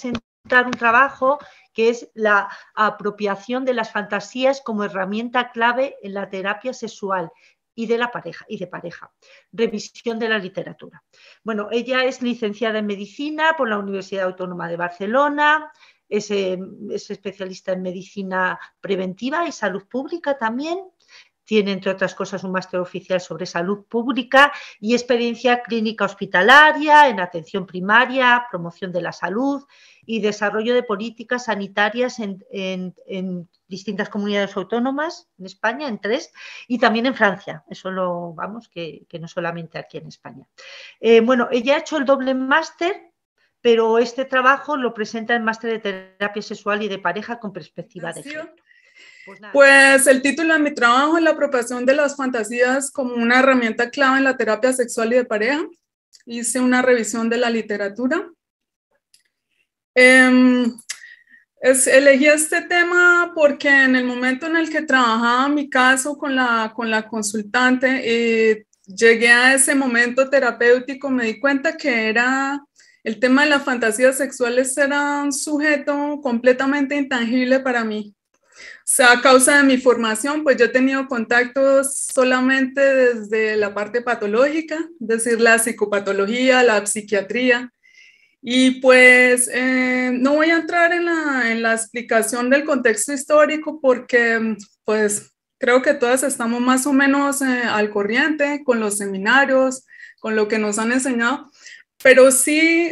presentar un trabajo que es la apropiación de las fantasías como herramienta clave en la terapia sexual y de la pareja y de pareja. Revisión de la literatura. Bueno, ella es licenciada en medicina por la Universidad Autónoma de Barcelona, es, eh, es especialista en medicina preventiva y salud pública también, tiene, entre otras cosas, un máster oficial sobre salud pública y experiencia clínica hospitalaria en atención primaria, promoción de la salud y desarrollo de políticas sanitarias en, distintas comunidades autónomas en España, en tres, y también en Francia. Eso lo vamos, que, no solamente aquí en España. Eh, bueno, ella ha hecho el doble máster pero este trabajo lo presenta el máster de terapia sexual y de pareja con perspectiva de género. Pues, pues el título de mi trabajo es la apropiación de las fantasías como una herramienta clave en la terapia sexual y de pareja. Hice una revisión de la literatura. Em, es, elegí este tema porque en el momento en el que trabajaba mi caso con la, con la consultante, y eh, llegué a ese momento terapéutico, me di cuenta que era el tema de las fantasías sexuales era un sujeto completamente intangible para mí. O sea, a causa de mi formación, pues yo he tenido contactos solamente desde la parte patológica, es decir, la psicopatología, la psiquiatría. Y pues eh, no voy a entrar en la, explicación del contexto histórico porque pues creo que todas estamos más o menos eh, al corriente con los seminarios, con lo que nos han enseñado, pero sí,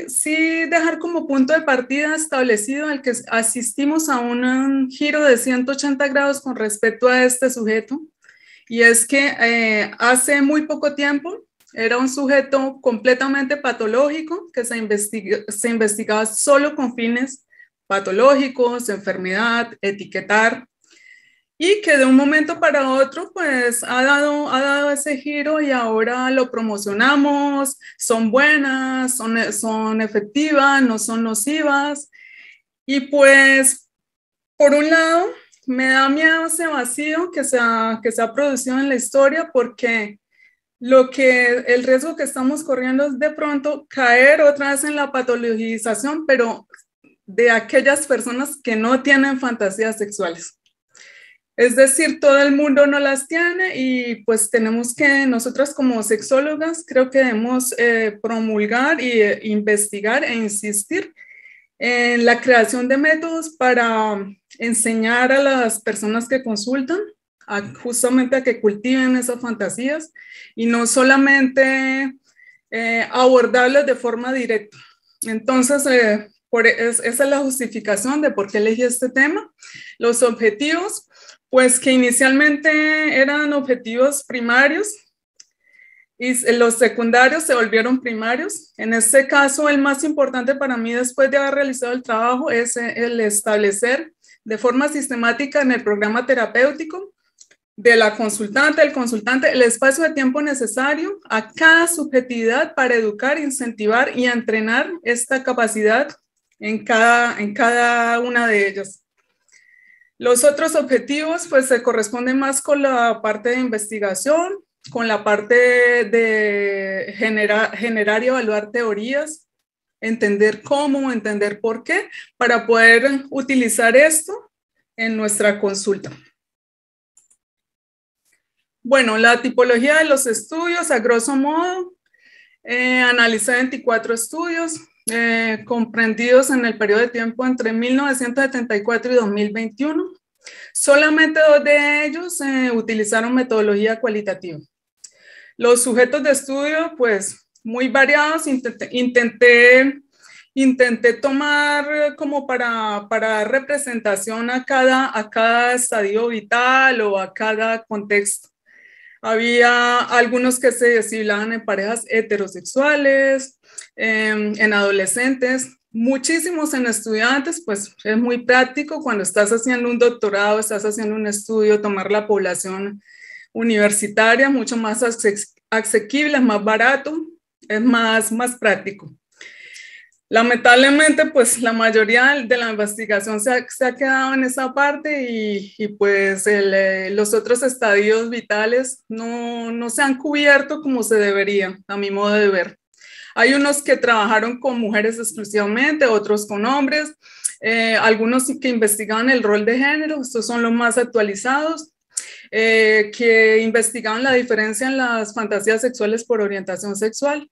dejar como punto de partida establecido el que asistimos a un giro de 180 grados con respecto a este sujeto. Y es que eh, hace muy poco tiempo era un sujeto completamente patológico que se, investiga, se investigaba solo con fines patológicos, enfermedad, etiquetar, y que de un momento para otro, pues ha dado, ha dado ese giro y ahora lo promocionamos, son buenas, son, eh, son efectivas, no son nocivas. Y pues, por un lado, me da miedo ese vacío que se ha, que se ha producido en la historia porque lo que el riesgo que estamos corriendo es de pronto caer otra vez en la patologización, pero de aquellas personas que no tienen fantasías sexuales. Es decir, todo el mundo no las tiene y pues tenemos que, nosotras como sexólogas, creo que debemos eh, promulgar e investigar e insistir en la creación de métodos para enseñar a las personas que consultan justamente a que cultiven esas fantasías y no solamente eh, abordarlas de forma directa. Entonces, esa es la justificación de por qué elegí este tema. Los objetivos pues que inicialmente eran objetivos primarios y los secundarios se volvieron primarios. En este caso, el más importante para mí después de haber realizado el trabajo es eh, el establecer de forma sistemática en el programa terapéutico de la consultante, el consultante, el espacio de tiempo necesario a cada subjetividad para educar, incentivar y entrenar esta capacidad en cada, en cada una de ellas. Los otros objetivos pues se corresponden más con la parte de investigación, con la parte de generar, y evaluar teorías, entender cómo, entender por qué, para poder utilizar esto en nuestra consulta. Bueno, la tipología de los estudios, a grosso modo, eh, 24 estudios, eh, comprendidos en el periodo de tiempo entre 1974 y 2021. Solamente dos de ellos eh, utilizaron metodología cualitativa. Los sujetos de estudio, pues muy variados, intenté, tomar como para, para representación a cada, a cada estadio vital o a cada contexto. Había algunos que se deshilaban en parejas heterosexuales, em, en, adolescentes, muchísimos en estudiantes, pues es muy práctico cuando estás haciendo un doctorado, estás haciendo un estudio, tomar la población universitaria, mucho más asequible, más barato, es más, más práctico. Lamentablemente, pues la mayoría de la investigación se ha, quedado en esa parte y, pues eh, los otros estadios vitales no, se han cubierto como se debería, a mi modo de ver. Hay unos que trabajaron con mujeres exclusivamente, otros con hombres, eh, algunos que investigaban el rol de género, estos son los más actualizados, eh, que investigaban la diferencia en las fantasías sexuales por orientación sexual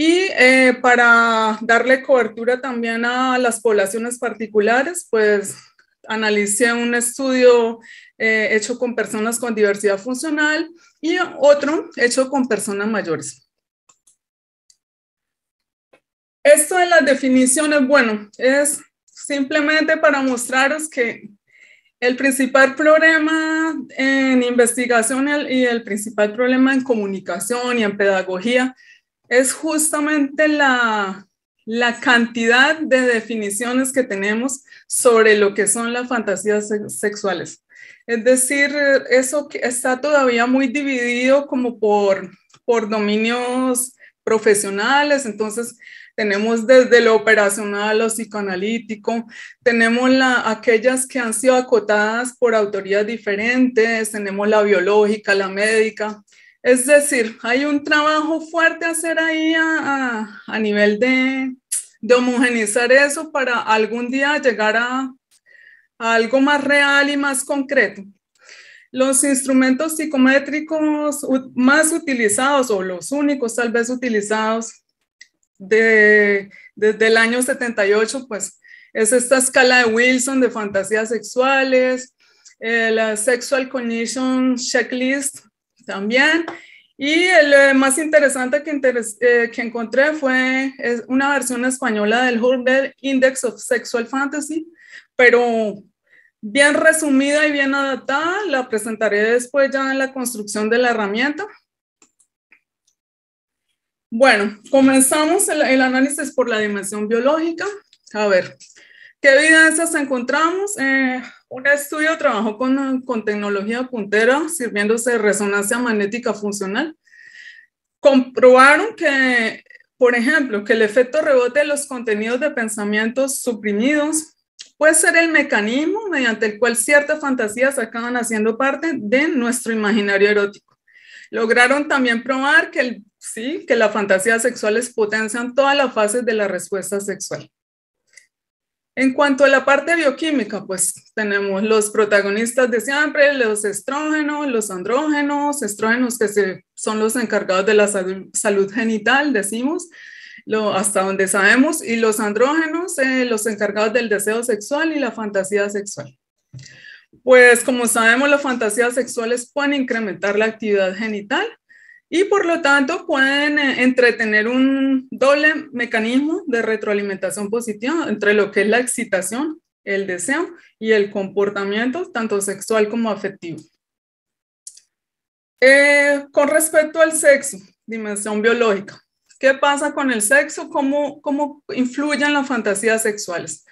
y eh, para darle cobertura también a las poblaciones particulares, pues analicé un estudio eh, hecho con personas con diversidad funcional y otro hecho con personas mayores. Esto de las definiciones, bueno, es simplemente para mostraros que el principal problema en investigación y el principal problema en comunicación y en pedagogía es justamente la, cantidad de definiciones que tenemos sobre lo que son las fantasías sexuales. Es decir, eso está todavía muy dividido como por, por dominios profesionales, entonces tenemos desde lo operacional, lo psicoanalítico, tenemos la, aquellas que han sido acotadas por autoridades diferentes, tenemos la biológica, la médica, es decir, hay un trabajo fuerte a hacer ahí a, nivel de, de, homogenizar eso para algún día llegar a, algo más real y más concreto. Los instrumentos psicométricos más utilizados o los únicos tal vez utilizados de, desde el año 78, pues es esta escala de Wilson de fantasías sexuales, eh, la Sexual Cognition Checklist también. Y el eh, más interesante que, eh, que encontré fue es una versión española del Hulbert Index of Sexual Fantasy, pero bien resumida y bien adaptada. La presentaré después ya en la construcción de la herramienta. Bueno, comenzamos el, el análisis por la dimensión biológica. A ver, ¿qué evidencias encontramos? Eh, un estudio trabajó con, con tecnología puntera sirviéndose de resonancia magnética funcional. Comprobaron que, por ejemplo, que el efecto rebote de los contenidos de pensamientos suprimidos puede ser el mecanismo mediante el cual ciertas fantasías acaban haciendo parte de nuestro imaginario erótico. Lograron también probar que, el, sí, que las fantasías sexuales potencian todas las fases de la respuesta sexual. En cuanto a la parte bioquímica, pues tenemos los protagonistas de siempre, los estrógenos, los andrógenos, estrógenos que son los encargados de la salud genital, decimos, lo, hasta donde sabemos, y los andrógenos, eh, los encargados del deseo sexual y la fantasía sexual. Pues como sabemos, las fantasías sexuales pueden incrementar la actividad genital y por lo tanto pueden eh, entretener un doble mecanismo de retroalimentación positiva entre lo que es la excitación, el deseo y el comportamiento, tanto sexual como afectivo. Eh, con respecto al sexo, dimensión biológica, ¿qué pasa con el sexo? cómo influyen las fantasías sexuales?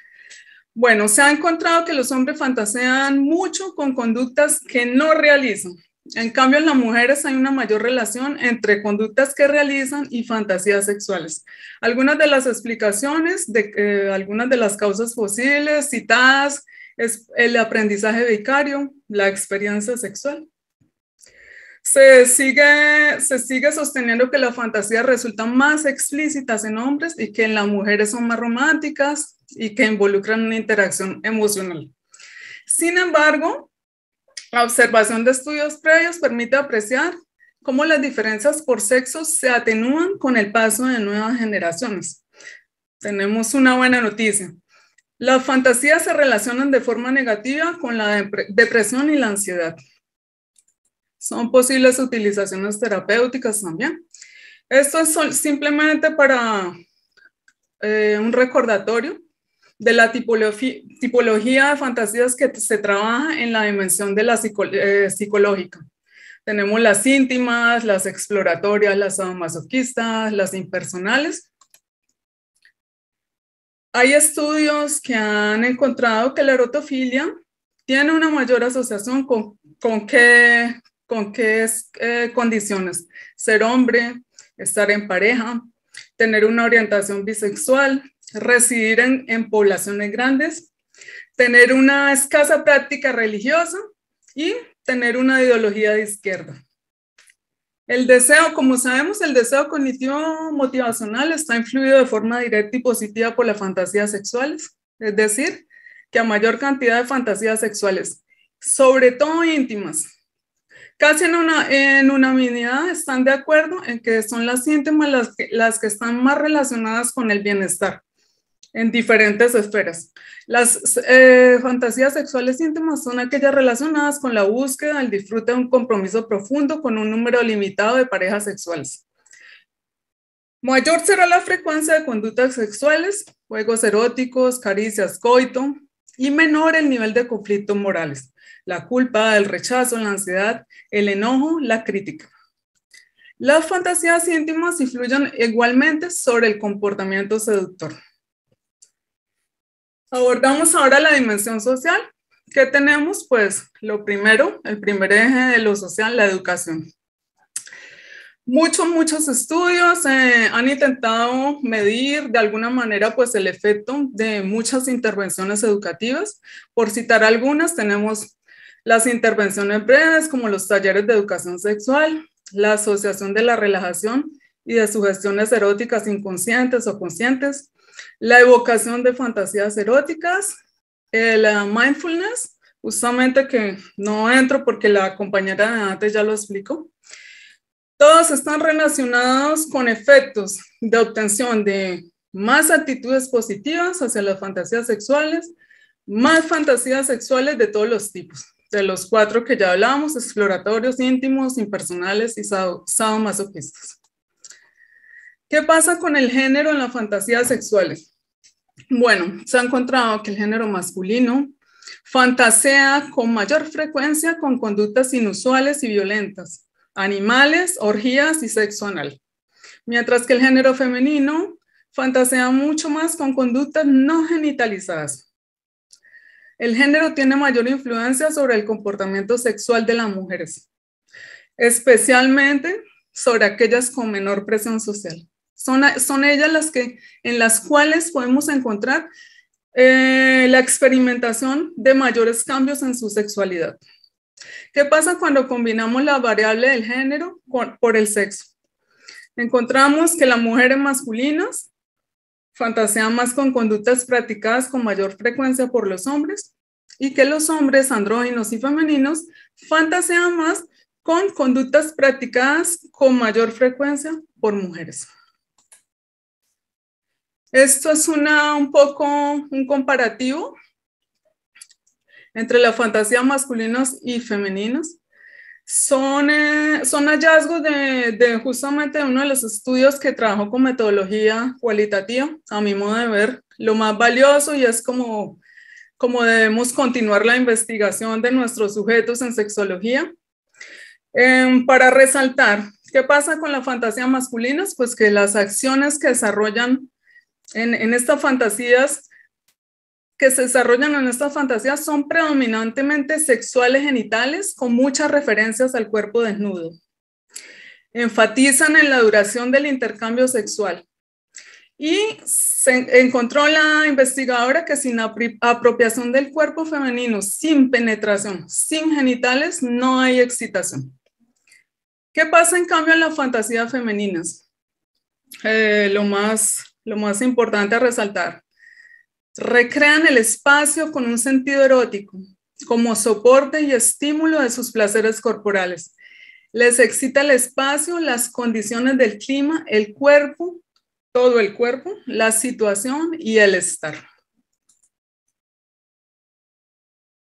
Bueno, se ha encontrado que los hombres fantasean mucho con conductas que no realizan, en cambio, en las mujeres hay una mayor relación entre conductas que realizan y fantasías sexuales. Algunas de las explicaciones de eh, algunas de las causas posibles citadas es el aprendizaje vicario, la experiencia sexual. Se sigue, se sigue sosteniendo que las fantasías resultan más explícitas en hombres y que en las mujeres son más románticas y que involucran una interacción emocional. Sin embargo, la observación de estudios previos permite apreciar cómo las diferencias por sexo se atenúan con el paso de nuevas generaciones. Tenemos una buena noticia. Las fantasías se relacionan de forma negativa con la depresión y la ansiedad. Son posibles utilizaciones terapéuticas también. Esto es simplemente para eh, un recordatorio de la tipología de fantasías que se trabaja en la dimensión de la eh, psicológica. Tenemos las íntimas, las exploratorias, las masoquistas las impersonales. Hay estudios que han encontrado que la erotofilia tiene una mayor asociación con, qué, con qué eh, condiciones. Ser hombre, estar en pareja, tener una orientación bisexual, residir en, poblaciones grandes, tener una escasa práctica religiosa y tener una ideología de izquierda. El deseo, como sabemos, el deseo cognitivo motivacional está influido de forma directa y positiva por las fantasías sexuales, es decir, que a mayor cantidad de fantasías sexuales, sobre todo íntimas, casi en una en unanimidad están de acuerdo en que son las íntimas las que están más relacionadas con el bienestar en diferentes esferas. Las eh, fantasías sexuales íntimas son aquellas relacionadas con la búsqueda, el disfrute de un compromiso profundo con un número limitado de parejas sexuales. Mayor será la frecuencia de conductas sexuales, juegos eróticos, caricias, coito, y menor el nivel de conflictos morales, la culpa, el rechazo, la ansiedad, el enojo, la crítica. Las fantasías íntimas influyen igualmente sobre el comportamiento seductor. Abordamos ahora la dimensión social. ¿Qué tenemos? Pues lo primero, el primer eje de lo social, la educación. Muchos, muchos estudios eh, han intentado medir de alguna manera pues el efecto de muchas intervenciones educativas. Por citar algunas, tenemos las intervenciones breves como los talleres de educación sexual, la asociación de la relajación y de sugestiones eróticas inconscientes o conscientes, la evocación de fantasías eróticas, el ah, mindfulness, justamente que no entro porque la compañera de antes ya lo explicó. Todos están relacionados con efectos de obtención de más actitudes positivas hacia las fantasías sexuales, más fantasías sexuales de todos los tipos, de los cuatro que ya hablábamos, exploratorios, íntimos, impersonales y sadomasoquistas. ¿Qué pasa con el género en las fantasías sexuales? Bueno, se ha encontrado que el género masculino fantasea con mayor frecuencia con conductas inusuales y violentas, animales, orgías y sexo anal, mientras que el género femenino fantasea mucho más con conductas no genitalizadas. El género tiene mayor influencia sobre el comportamiento sexual de las mujeres, especialmente sobre aquellas con menor presión social. Son, ellas las que, en las cuales podemos encontrar eh, la experimentación de mayores cambios en su sexualidad. ¿Qué pasa cuando combinamos la variable del género por, el sexo? Encontramos que las mujeres masculinas fantasean más con conductas practicadas con mayor frecuencia por los hombres y que los hombres andróginos y femeninos fantasean más con conductas practicadas con mayor frecuencia por mujeres. Esto es una, un poco un comparativo entre la fantasía masculinos y femeninos. Son, eh, son hallazgos de, justamente uno de los estudios que trabajó con metodología cualitativa, a mi modo de ver, lo más valioso y es como, como debemos continuar la investigación de nuestros sujetos en sexología. Em, para resaltar, ¿qué pasa con la fantasía masculinas? Pues que las acciones que desarrollan en, estas fantasías que se desarrollan en estas fantasías son predominantemente sexuales genitales con muchas referencias al cuerpo desnudo. Enfatizan en la duración del intercambio sexual. Y se encontró la investigadora que sin apropiación del cuerpo femenino, sin penetración, sin genitales, no hay excitación. ¿Qué pasa en cambio en las fantasías femeninas? Eh, lo más lo más importante a resaltar. Recrean el espacio con un sentido erótico, como soporte y estímulo de sus placeres corporales. Les excita el espacio, las condiciones del clima, el cuerpo, todo el cuerpo, la situación y el estar.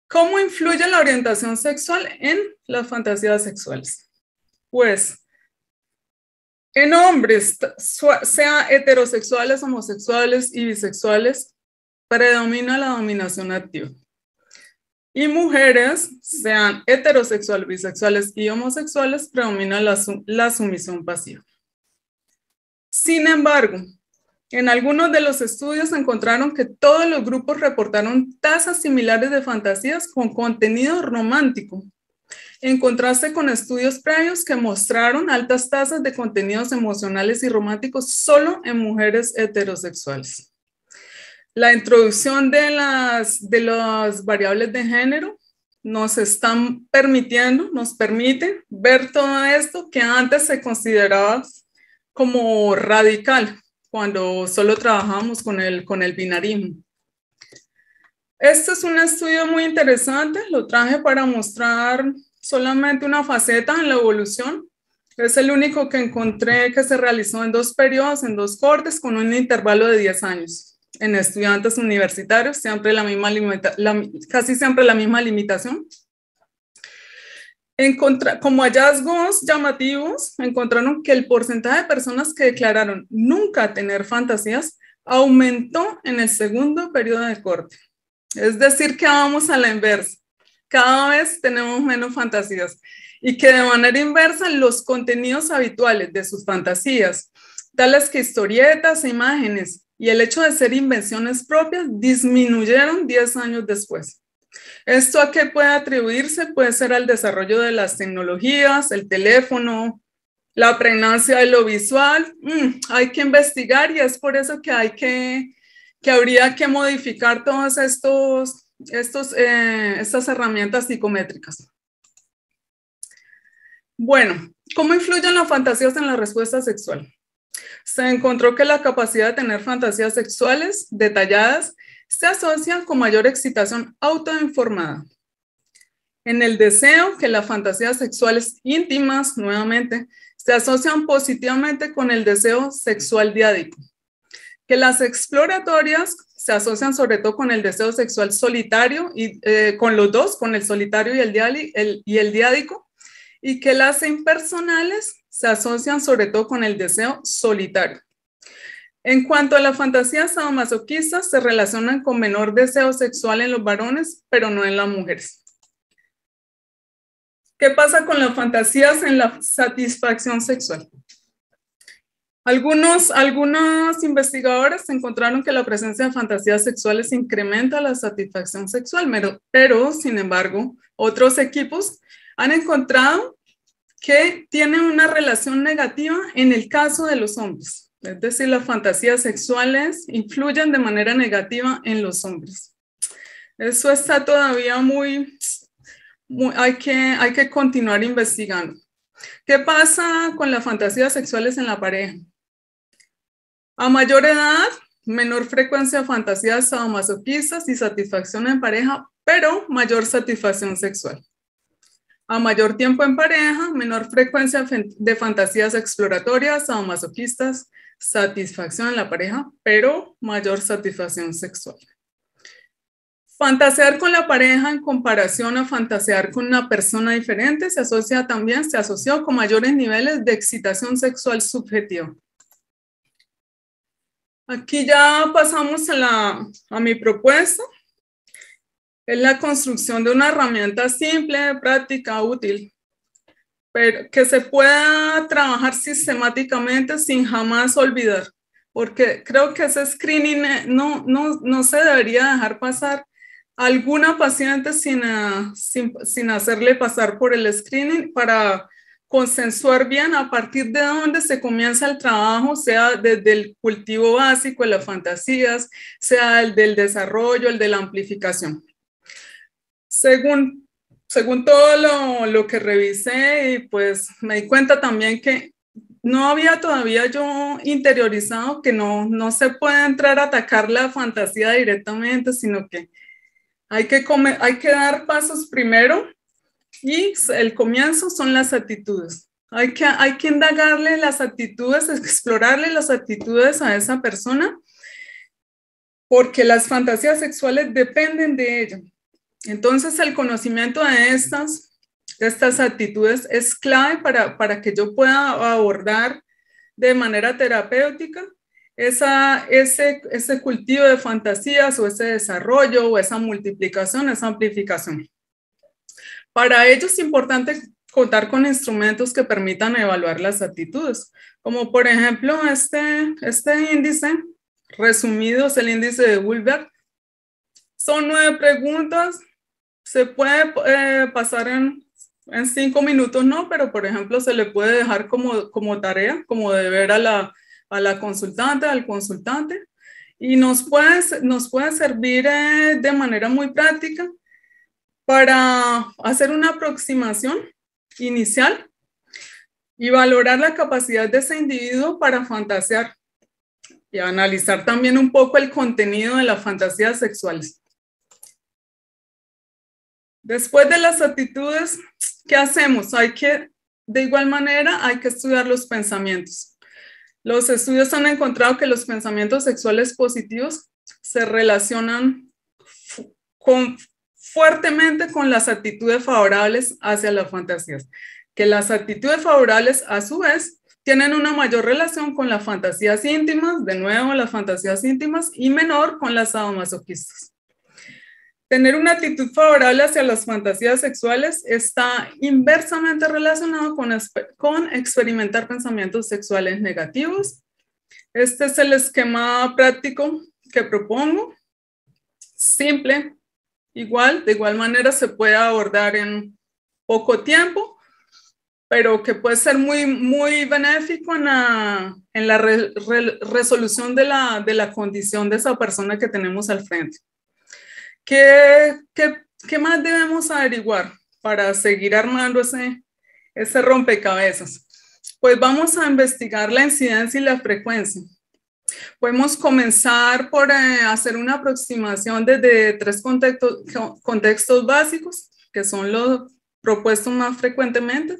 ¿Cómo influye la orientación sexual en las fantasías sexuales? Pues en hombres, sean heterosexuales, homosexuales y bisexuales, predomina la dominación activa. Y mujeres, sean heterosexuales, bisexuales y homosexuales, predomina la, la sumisión pasiva. Sin embargo, en algunos de los estudios encontraron que todos los grupos reportaron tasas similares de fantasías con contenido romántico, en contraste con estudios previos que mostraron altas tasas de contenidos emocionales y románticos solo en mujeres heterosexuales. La introducción de las, de las variables de género nos están permitiendo, nos permite ver todo esto que antes se consideraba como radical cuando solo trabajamos con el, con el binarismo. Este es un estudio muy interesante, lo traje para mostrar solamente una faceta en la evolución. Es el único que encontré que se realizó en dos periodos, en dos cortes, con un intervalo de 10 años. En estudiantes universitarios, siempre la misma casi siempre la misma limitación. como hallazgos llamativos, encontraron que el porcentaje de personas que declararon nunca tener fantasías aumentó en el segundo periodo de corte. Es decir, que vamos a la inversa. Cada vez tenemos menos fantasías y que de manera inversa los contenidos habituales de sus fantasías, tales que historietas e imágenes y el hecho de ser invenciones propias, disminuyeron 10 años después. ¿Esto a qué puede atribuirse? Puede ser al desarrollo de las tecnologías, el teléfono, la pregnancia de lo visual. Mm, hay que investigar y es por eso que hay que, que habría que modificar todos estos estos, eh, estas herramientas psicométricas. Bueno, ¿cómo influyen las fantasías en la respuesta sexual? Se encontró que la capacidad de tener fantasías sexuales detalladas se asocian con mayor excitación autoinformada. En el deseo que las fantasías sexuales íntimas, nuevamente, se asocian positivamente con el deseo sexual diádico. Que las exploratorias se asocian sobre todo con el deseo sexual solitario y eh, con los dos, con el solitario y el, y el diádico, y que las impersonales se asocian sobre todo con el deseo solitario. En cuanto a las fantasías sadomasoquistas, se relacionan con menor deseo sexual en los varones, pero no en las mujeres. ¿Qué pasa con las fantasías en la satisfacción sexual? Algunos, algunos investigadores encontraron que la presencia de fantasías sexuales incrementa la satisfacción sexual, pero, sin embargo, otros equipos han encontrado que tiene una relación negativa en el caso de los hombres. Es decir, las fantasías sexuales influyen de manera negativa en los hombres. Eso está todavía muy, muy hay, que, hay que continuar investigando. ¿Qué pasa con las fantasías sexuales en la pareja? A mayor edad, menor frecuencia de fantasías sadomasoquistas y satisfacción en pareja, pero mayor satisfacción sexual. A mayor tiempo en pareja, menor frecuencia de fantasías exploratorias, sadomasoquistas, satisfacción en la pareja, pero mayor satisfacción sexual. Fantasear con la pareja en comparación a fantasear con una persona diferente se asocia también, se asoció con mayores niveles de excitación sexual subjetiva. Aquí ya pasamos a, mi propuesta. Es la construcción de una herramienta simple, práctica, útil, pero que se pueda trabajar sistemáticamente sin jamás olvidar, porque creo que ese screening eh, no, no, no se debería dejar pasar a alguna paciente sin, ah, sin, sin hacerle pasar por el screening para consensuar bien a partir de dónde se comienza el trabajo, sea desde el cultivo básico, las fantasías, sea el del desarrollo, el de la amplificación. Según, según todo lo, que revisé, pues me di cuenta también que no había todavía yo interiorizado que no, se puede entrar a atacar la fantasía directamente, sino que hay que, hay que dar pasos primero y el comienzo son las actitudes. Hay que, hay que indagarle las actitudes, explorarle las actitudes a esa persona, porque las fantasías sexuales dependen de ella. Entonces, el conocimiento de estas, de estas actitudes es clave para, para que yo pueda abordar de manera terapéutica esa, ese, ese cultivo de fantasías o ese desarrollo o esa multiplicación, esa amplificación. Para ello es importante contar con instrumentos que permitan evaluar las actitudes. como por ejemplo este, este índice, es el índice de Wulbert. Son nueve preguntas, se puede eh, pasar en, cinco minutos, no, pero por ejemplo se le puede dejar como, tarea, como deber a la, a la consultante, al consultante, y nos puede, nos puede servir eh, de manera muy práctica para hacer una aproximación inicial y valorar la capacidad de ese individuo para fantasear y analizar también un poco el contenido de las fantasías sexuales. Después de las actitudes, ¿qué hacemos? Hay que, de igual manera, hay que estudiar los pensamientos. Los estudios han encontrado que los pensamientos sexuales positivos se relacionan con, fuertemente con las actitudes favorables hacia las fantasías, que las actitudes favorables a su vez tienen una mayor relación con las fantasías íntimas, de nuevo las fantasías íntimas, y menor con las sadomasoquistas. Tener una actitud favorable hacia las fantasías sexuales está inversamente relacionado con, con experimentar pensamientos sexuales negativos. Este es el esquema práctico que propongo. Simple, Igual, de igual manera se puede abordar en poco tiempo, pero que puede ser muy, muy benéfico en la, resolución de la, condición de esa persona que tenemos al frente. ¿Qué, más debemos averiguar para seguir armando ese, ese rompecabezas? Pues vamos a investigar la incidencia y la frecuencia. Podemos comenzar por eh, hacer una aproximación desde tres contextos, contextos básicos, que son los propuestos más frecuentemente,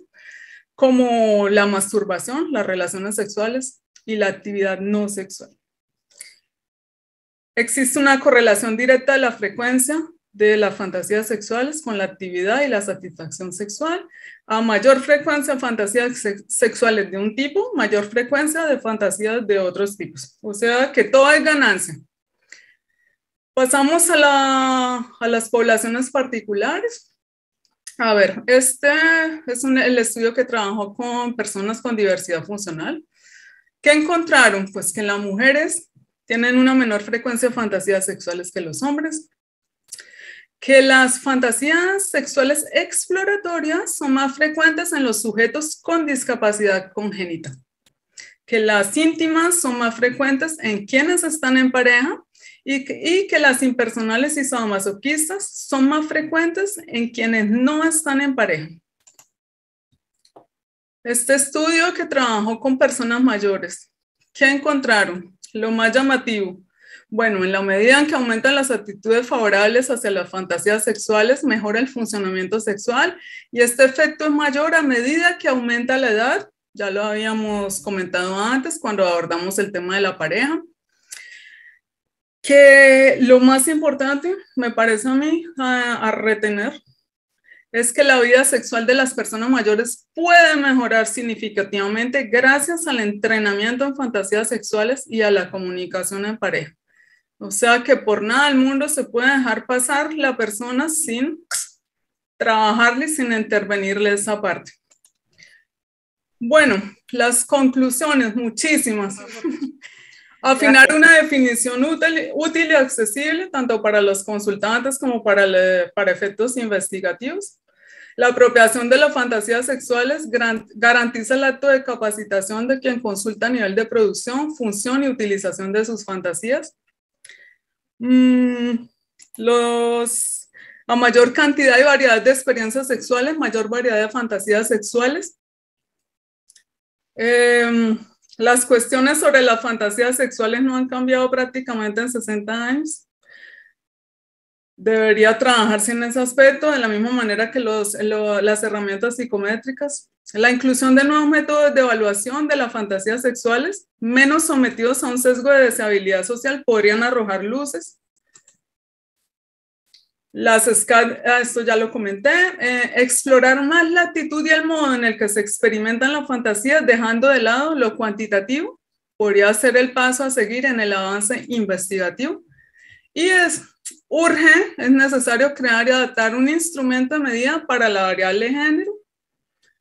como la masturbación, las relaciones sexuales y la actividad no sexual. Existe una correlación directa de la frecuencia de las fantasías sexuales con la actividad y la satisfacción sexual. A mayor frecuencia, fantasías sexuales de un tipo, mayor frecuencia de fantasías de otros tipos. O sea que todo es ganancia. Pasamos a, las poblaciones particulares. A ver, este es el estudio que trabajó con personas con diversidad funcional. que encontraron? Pues que las mujeres tienen una menor frecuencia de fantasías sexuales que los hombres, que las fantasías sexuales exploratorias son más frecuentes en los sujetos con discapacidad congénita, que las íntimas son más frecuentes en quienes están en pareja y que, las impersonales y sadomasoquistas son más frecuentes en quienes no están en pareja. Este estudio que trabajó con personas mayores, ¿qué encontraron? Lo más llamativo, bueno, en la medida en que aumentan las actitudes favorables hacia las fantasías sexuales, mejora el funcionamiento sexual y este efecto es mayor a medida que aumenta la edad, ya lo habíamos comentado antes cuando abordamos el tema de la pareja. Que lo más importante, me parece a mí, a, retener es que la vida sexual de las personas mayores puede mejorar significativamente gracias al entrenamiento en fantasías sexuales y a la comunicación en pareja. O sea que por nada del mundo se puede dejar pasar la persona sin trabajarle, sin intervenirle esa parte. Bueno, las conclusiones, muchísimas. Afinar una definición útil, y accesible tanto para los consultantes como para, para efectos investigativos. La apropiación de las fantasías sexuales garantiza el acto de capacitación de quien consulta a nivel de producción, función y utilización de sus fantasías. Mm, los, a mayor cantidad y variedad de experiencias sexuales, mayor variedad de fantasías sexuales. Em, las cuestiones sobre las fantasías sexuales no han cambiado prácticamente en 60 años. Debería trabajarse en ese aspecto de la misma manera que las herramientas psicométricas. La inclusión de nuevos métodos de evaluación de las fantasías sexuales menos sometidos a un sesgo de deshabilidad social podrían arrojar luces. Las ah, esto ya lo comenté, eh, explorar más la actitud y el modo en el que se experimentan las fantasías, dejando de lado lo cuantitativo, podría ser el paso a seguir en el avance investigativo. Y es, urgente, es necesario crear y adaptar un instrumento de medida para la variable de género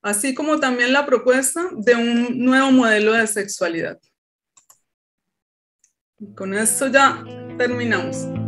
así como también la propuesta de un nuevo modelo de sexualidad. Con esto ya terminamos.